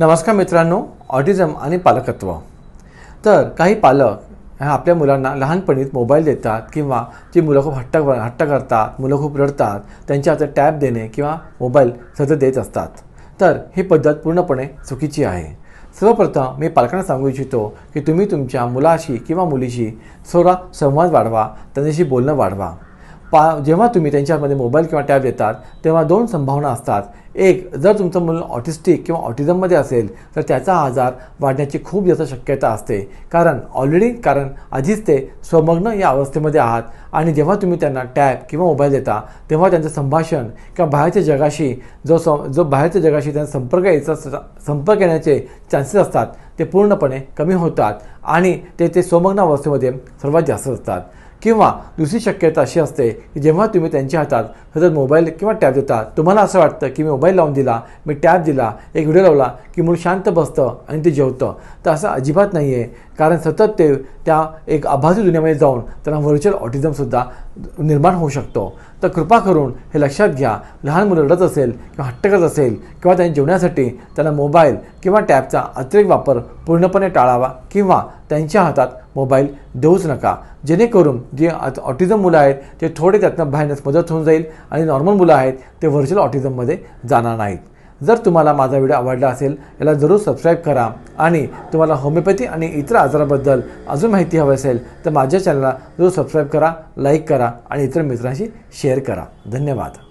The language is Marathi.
नमस्कार मित्रांनो ऑटिझम आणि पालकत्व तर काही पालक ह्या आपल्या मुलांना लहानपणीत मोबाईल देतात किंवा जी मुलं खूप हट्ट हट्ट करतात मुलं खूप रडतात त्यांच्या हातात टॅब देणे किंवा मोबाईल सतत देत असतात तर ही पद्धत पूर्णपणे चुकीची आहे सर्वप्रथम मी पालकांना सांगू इच्छितो की तुम्ही तुमच्या मुलाशी किंवा मुलीशी थोडा संवाद वाढवा त्यांच्याशी बोलणं वाढवा पा जेव्हा तुम्ही त्यांच्यामध्ये मोबाईल किंवा टॅब देतात तेव्हा दोन संभावना असतात एक जर तुमचं मुलं ऑटिस्टिक किंवा ऑटिझममध्ये असेल तर त्याचा आजार वाढण्याची खूप जास्त शक्यता असते कारण ऑलरेडी कारण आधीच ते स्वमग्न या अवस्थेमध्ये आहात आणि जेव्हा तुम्ही त्यांना टॅब किंवा मोबाईल देता तेव्हा त्यांचं संभाषण किंवा बाहेरच्या जगाशी जो स जो बाहेरच्या जगाशी त्यांचा संपर्क यायचा संपर्क येण्याचे चान्सेस असतात ते पूर्णपणे कमी होतात आणि ते ते स्वमग्न अवस्थेमध्ये सर्वात जास्त असतात किंवा दुसरी शक्यता अशी असते की जेव्हा तुम्ही त्यांच्या हातात सतत मोबाईल किंवा टॅब देता तुम्हाला असं वाटतं की मी मोबाईल लावून दिला मी टॅब दिला एक व्हिडिओ लावला की मूल शांत बसतं आणि ते जेवतं तर असं अजिबात नाही आहे कारण सतत ते त्या एक आभासी दुनियामध्ये जाऊन त्यांना व्हर्च्युअल ऑटिझमसुद्धा निर्माण होऊ शकतो तर कृपा करून हे लक्षात घ्या लहान मुलं रडत असेल किंवा हट्ट करत असेल किंवा त्यांनी जेवण्यासाठी त्यांना मोबाईल किंवा टॅबचा अतिरिक्त वापर पूर्णपणे टाळावा किंवा त्यांच्या हातात मोबाईल देऊच नका जेणेकरून जे ऑटिझम मुलं आहेत ते थोडे त्यातनं बाहेरण्यास मदत होऊन जाईल आणि नॉर्मल मुलं आहेत ते व्हर्च्युअल ऑटिझममध्ये जाणार नाहीत जर तुम्हाला माझा व्हिडिओ आवडला असेल याला जरूर सबस्क्राईब करा आणि तुम्हाला होमिओपॅथी आणि इतर आजाराबद्दल अजून माहिती हवी असेल तर माझ्या चॅनलला जरूर सबस्क्राईब करा लाईक करा आणि इतर मित्रांशी शेअर करा धन्यवाद